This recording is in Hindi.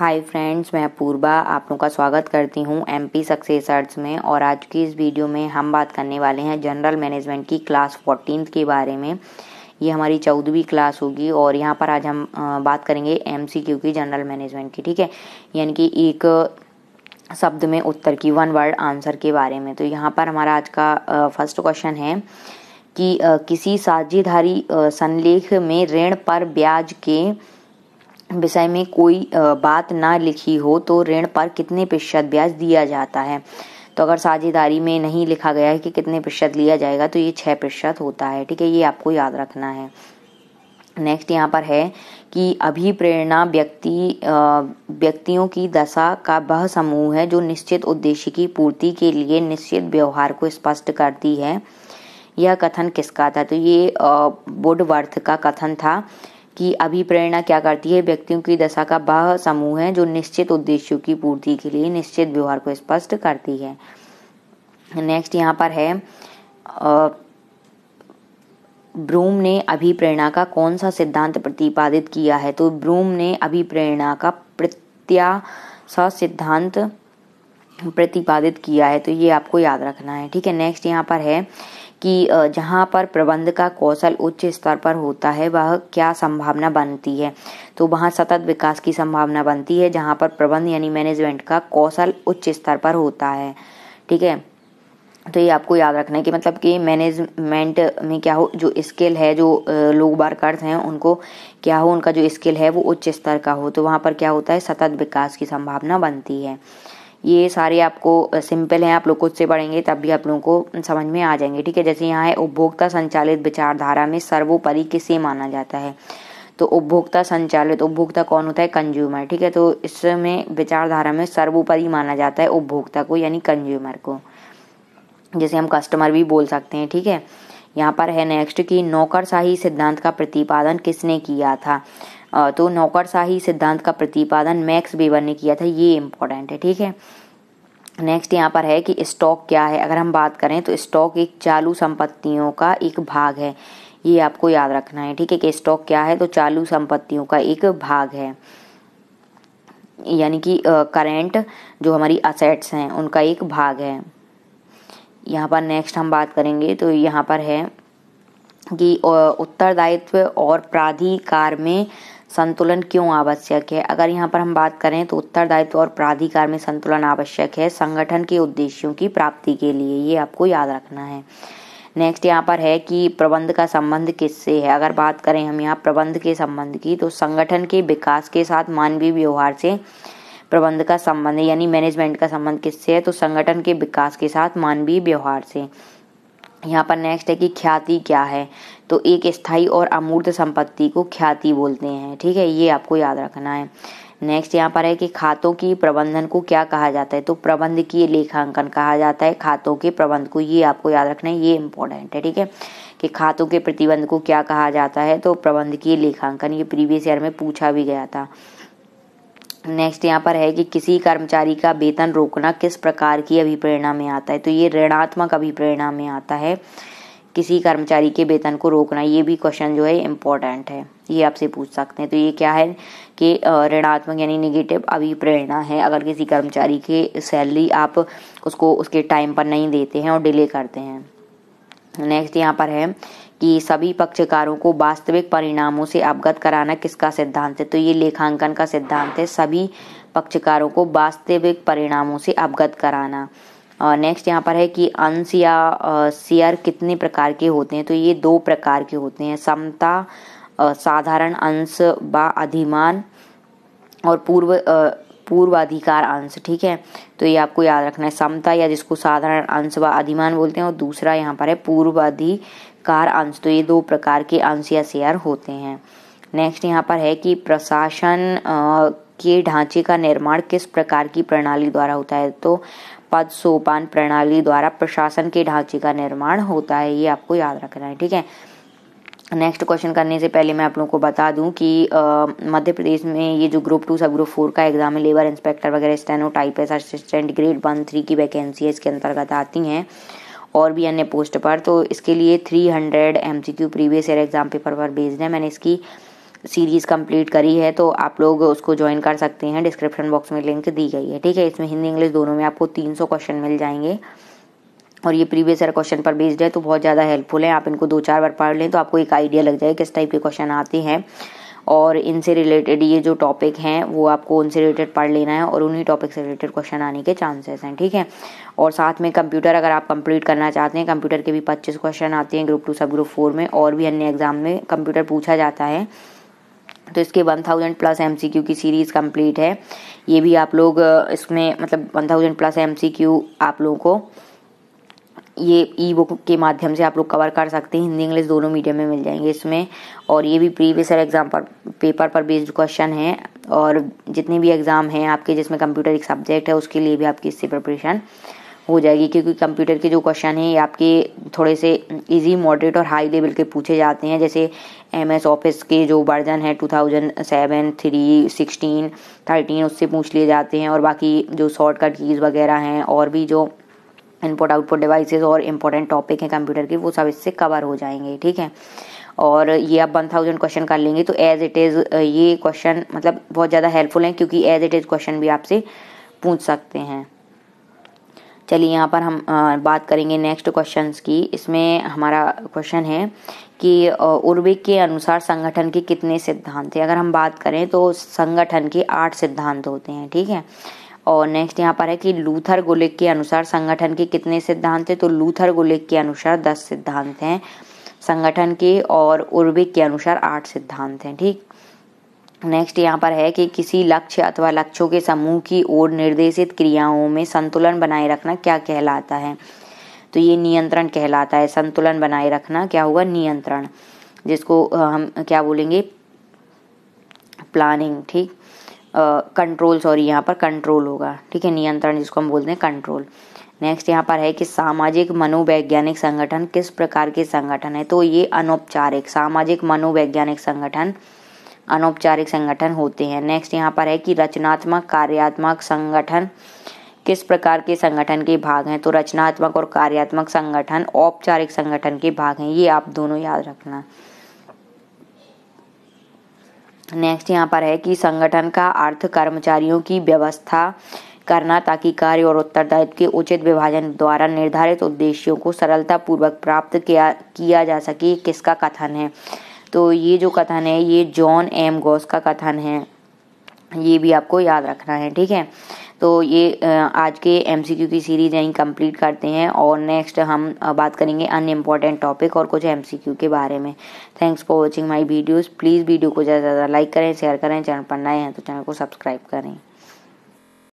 हाय फ्रेंड्स मैं पूर्वा आप लोगों का स्वागत करती हूँ एम पी सक्सेस आर्ट्स में और आज की इस वीडियो में हम बात करने वाले हैं जनरल मैनेजमेंट की क्लास फोर्टीन के बारे में ये हमारी चौदहवीं क्लास होगी और यहाँ पर आज हम बात करेंगे एम सी क्यू की जनरल मैनेजमेंट की ठीक है यानी कि एक शब्द में उत्तर की वन वर्ड आंसर के बारे में तो यहाँ पर हमारा आज का फर्स्ट क्वेश्चन है कि किसी साझेदारी संलेख में ऋण पर ब्याज के विषय में कोई बात ना लिखी हो तो ऋण पर कितने प्रतिशत ब्याज दिया जाता है तो अगर साझेदारी में नहीं लिखा गया है कि कितने प्रतिशत लिया जाएगा तो ये छः प्रतिशत होता है ठीक है ये आपको याद रखना है नेक्स्ट यहाँ पर है कि अभिप्रेरणा व्यक्ति व्यक्तियों की दशा का वह समूह है जो निश्चित उद्देश्य की पूर्ति के लिए निश्चित व्यवहार को स्पष्ट करती है यह कथन किसका था तो ये वुडवर्थ का कथन था की अभिप्रेरणा क्या करती है व्यक्तियों की दशा का वह समूह है जो निश्चित उद्देश्यों की पूर्ति के लिए निश्चित व्यवहार को स्पष्ट करती है नेक्स्ट यहाँ पर है ब्रूम ने अभिप्रेरणा का कौन सा सिद्धांत प्रतिपादित किया है तो ब्रूम ने अभिप्रेरणा का प्रत्याशा सिद्धांत प्रतिपादित किया है तो ये आपको याद रखना है ठीक है नेक्स्ट यहाँ पर है कि जहाँ पर प्रबंध का कौशल उच्च स्तर पर होता है वह क्या संभावना बनती है तो वहाँ सतत विकास की संभावना बनती है जहाँ पर प्रबंध यानी मैनेजमेंट का कौशल उच्च स्तर पर होता है ठीक है तो ये आपको याद रखना है कि मतलब कि मैनेजमेंट में क्या हो जो स्किल है जो लोग बार हैं उनको क्या हो उनका जो स्किल है वो उच्च स्तर का हो तो वहाँ पर क्या होता है सतत विकास की संभावना बनती है ये सारे आपको सिंपल हैं आप लोग खुद से पढ़ेंगे तब भी आप लोगों को समझ में आ जाएंगे ठीक है जैसे यहाँ है उपभोक्ता संचालित विचारधारा में सर्वोपरि किसे माना जाता है तो उपभोक्ता संचालित उपभोक्ता कौन होता है कंज्यूमर ठीक है तो इसमें विचारधारा में सर्वोपरि माना जाता है उपभोक्ता को यानी कंज्यूमर को जैसे हम कस्टमर भी बोल सकते हैं ठीक है यहाँ पर है नेक्स्ट कि नौकरशाही सिद्धांत का प्रतिपादन किसने किया था तो नौकरशाही सिद्धांत का प्रतिपादन मैक्स बेबर ने किया था ये इम्पोर्टेंट है ठीक है नेक्स्ट यहाँ पर है कि स्टॉक क्या है अगर हम बात करें तो स्टॉक एक चालू संपत्तियों का एक भाग है ये आपको याद रखना है ठीक है कि स्टॉक क्या है तो चालू संपत्तियों का एक भाग है यानी कि करेंट जो हमारी असेट्स हैं उनका एक भाग है यहाँ पर नेक्स्ट हम बात करेंगे तो यहाँ पर है कि उत्तरदायित्व और प्राधिकार में संतुलन क्यों आवश्यक है अगर यहाँ पर हम बात करें तो उत्तरदायित्व और प्राधिकार में संतुलन आवश्यक है संगठन के उद्देश्यों की प्राप्ति के लिए ये आपको याद रखना है नेक्स्ट यहाँ पर है कि प्रबंध का संबंध किससे है अगर बात करें हम यहाँ प्रबंध के संबंध की तो संगठन के विकास के साथ मानवीय व्यवहार से प्रबंध का संबंध यानी मैनेजमेंट का संबंध किससे है तो संगठन के विकास के साथ मानवीय व्यवहार से यहाँ पर नेक्स्ट है कि ख्याति क्या है तो एक स्थायी और अमूर्त संपत्ति को ख्याति बोलते हैं ठीक है ये आपको याद रखना है नेक्स्ट यहाँ पर है कि खातों की प्रबंधन को क्या कहा जाता है तो प्रबंध की लेखांकन कहा जाता है खातों के प्रबंध को ये आपको याद रखना है ये इम्पोर्टेंट है ठीक है कि खातों के प्रतिबंध को क्या कहा जाता है तो प्रबंध की लेखांकन ये प्रीवियस ईयर में पूछा भी गया था नेक्स्ट यहाँ पर है कि किसी कर्मचारी का वेतन रोकना किस प्रकार की अभिप्रेरणा में आता है तो ये ऋणात्मक अभिप्रेरणा में आता है किसी कर्मचारी के वेतन को रोकना ये भी क्वेश्चन जो है इम्पोर्टेंट है ये आपसे पूछ सकते हैं तो ये क्या है कि ऋणात्मक यानी निगेटिव अभिप्रेरणा है अगर किसी कर्मचारी के सैलरी आप उसको उसके टाइम पर नहीं देते हैं और डिले करते हैं नेक्स्ट यहाँ पर है कि सभी पक्षकारों को वास्तविक परिणामों से अवगत कराना किसका सिद्धांत है तो ये लेखांकन का सिद्धांत है सभी पक्षकारों को वास्तविक परिणामों से अवगत कराना और नेक्स्ट यहाँ पर है कि अंश या शेयर कितने प्रकार के होते हैं तो ये दो प्रकार के होते हैं समता साधारण अंश व अधिमान और पूर्व पूर्वाधिकार अंश ठीक है तो ये आपको याद रखना है समता या जिसको साधारण अंश व अधिमान बोलते हैं और दूसरा यहाँ पर है पूर्वाधिकार कार अंश तो ये दो प्रकार के अंश या शेयर होते हैं नेक्स्ट यहाँ पर है कि प्रशासन के ढांचे का निर्माण किस प्रकार की प्रणाली द्वारा होता है तो पद सोपान प्रणाली द्वारा प्रशासन के ढांचे का निर्माण होता है ये आपको याद रखना है ठीक है नेक्स्ट क्वेश्चन करने से पहले मैं आप लोगों को बता दूं कि मध्य प्रदेश में ये जो group two sub group four का एग्जाम है लेबर इंस्पेक्टर वगैरह steno type assistant grade one three की वैकेंसी है इसके अंतर्गत आती हैं और भी अन्य पोस्ट पर तो इसके लिए 300 hundred M C Q previous year exam paper पर बेस्ड है मैंने इसकी सीरीज़ कंप्लीट करी है तो आप लोग उसको ज्वाइन कर सकते हैं डिस्क्रिप्शन बॉक्स में लिंक दी गई है ठीक है इसमें हिंदी इंग्लिश दोनों में आपको 300 क्वेश्चन मिल जाएंगे और ये प्रीवियस ईयर क्वेश्चन पर बेस्ड है तो बहुत ज़्यादा हेल्पफुल है आप इनको दो चार बार पढ़ लें तो आपको एक आइडिया लग जाए किस टाइप के क्वेश्चन आते हैं और इनसे रिलेटेड ये जो टॉपिक हैं वो आपको उनसे रिलेटेड पढ़ लेना है और उन्हीं टॉपिक से रिलेटेड क्वेश्चन आने के चांसेस हैं ठीक है और साथ में कंप्यूटर अगर आप कंप्लीट करना चाहते हैं कंप्यूटर के भी पच्चीस क्वेश्चन आते हैं group two sub group four में और भी अन्य एग्जाम में कंप्यूटर पूछा जाता है तो इसके one thousand plus M C Q की सीरीज़ कंप्लीट है ये भी आप लोग इसमें मतलब one thousand plus M C Q आप लोगों को ये ई बुक के माध्यम से आप लोग कवर कर सकते हैं हिंदी इंग्लिश दोनों मीडियम में मिल जाएंगे इसमें और ये भी प्रीवियस एग्जाम पर पेपर पर बेस्ड क्वेश्चन है और जितने भी एग्ज़ाम हैं आपके जिसमें कंप्यूटर एक सब्जेक्ट है उसके लिए भी आपकी इससे प्रिपरेशन हो जाएगी क्योंकि कंप्यूटर के जो क्वेश्चन हैं ये आपके थोड़े से इजी मॉडरेट और हाई लेवल के पूछे जाते हैं जैसे एम एस ऑफिस के जो वर्जन है two thousand seven three sixteen thirteen उससे पूछ लिए जाते हैं और बाकी जो शॉर्टकट कीज़ वगैरह हैं और भी जो इनपुट आउटपुट डिवाइसेस और इम्पोर्टेंट टॉपिक हैं कंप्यूटर के वो सब इससे कवर हो जाएंगे ठीक है और ये आप वन थाउजेंड क्वेश्चन कर लेंगे तो एज इट इज़ ये क्वेश्चन मतलब बहुत ज़्यादा हेल्पफुल है क्योंकि एज इट इज़ क्वेश्चन भी आपसे पूछ सकते हैं चलिए यहाँ पर हम आ, बात करेंगे नेक्स्ट क्वेश्चन की इसमें हमारा क्वेश्चन है कि उर्विक के अनुसार संगठन के कितने सिद्धांत हैं अगर हम बात करें तो संगठन के आठ सिद्धांत होते हैं ठीक है और नेक्स्ट यहाँ पर है कि लूथर गोलिक के अनुसार संगठन के कितने सिद्धांत हैं तो लूथर गोलिक के अनुसार दस सिद्धांत हैं संगठन के और उर्विक के अनुसार आठ सिद्धांत हैं ठीक नेक्स्ट यहाँ पर है कि किसी लक्ष्य अथवा लक्ष्यों के समूह की ओर निर्देशित क्रियाओं में संतुलन बनाए रखना क्या कहलाता है तो ये नियंत्रण कहलाता है संतुलन बनाए रखना क्या होगा नियंत्रण जिसको हम क्या बोलेंगे प्लानिंग ठीक कंट्रोल सॉरी यहाँ पर कंट्रोल होगा ठीक है नियंत्रण जिसको हम बोलते हैं कंट्रोल नेक्स्ट यहाँ पर है कि सामाजिक मनोवैज्ञानिक संगठन किस प्रकार के संगठन है तो ये अनौपचारिक सामाजिक मनोवैज्ञानिक संगठन अनौपचारिक संगठन होते हैं नेक्स्ट यहाँ पर है कि रचनात्मक कार्यात्मक संगठन किस प्रकार के संगठन के भाग हैं तो रचनात्मक और कार्यात्मक संगठन औपचारिक संगठन के भाग हैं ये आप दोनों याद रखना नेक्स्ट यहाँ पर है कि संगठन का अर्थ कर्मचारियों की व्यवस्था करना ताकि कार्य और उत्तरदायित्व के उचित विभाजन द्वारा निर्धारित उद्देश्यों को सरलता पूर्वक प्राप्त किया किया जा सके किसका कथन है तो ये जो कथन है ये जॉन एम गोस का कथन है ये भी आपको याद रखना है ठीक है तो ये आज के एम की सीरीज यहीं कंप्लीट करते हैं और नेक्स्ट हम बात करेंगे अन इम्पॉर्टेंट टॉपिक और कुछ एम के बारे में thanks for watching my videos please video को ज़्यादा ज़्यादा लाइक करें शेयर करें चैनल पर नए हैं तो चैनल को सब्सक्राइब करें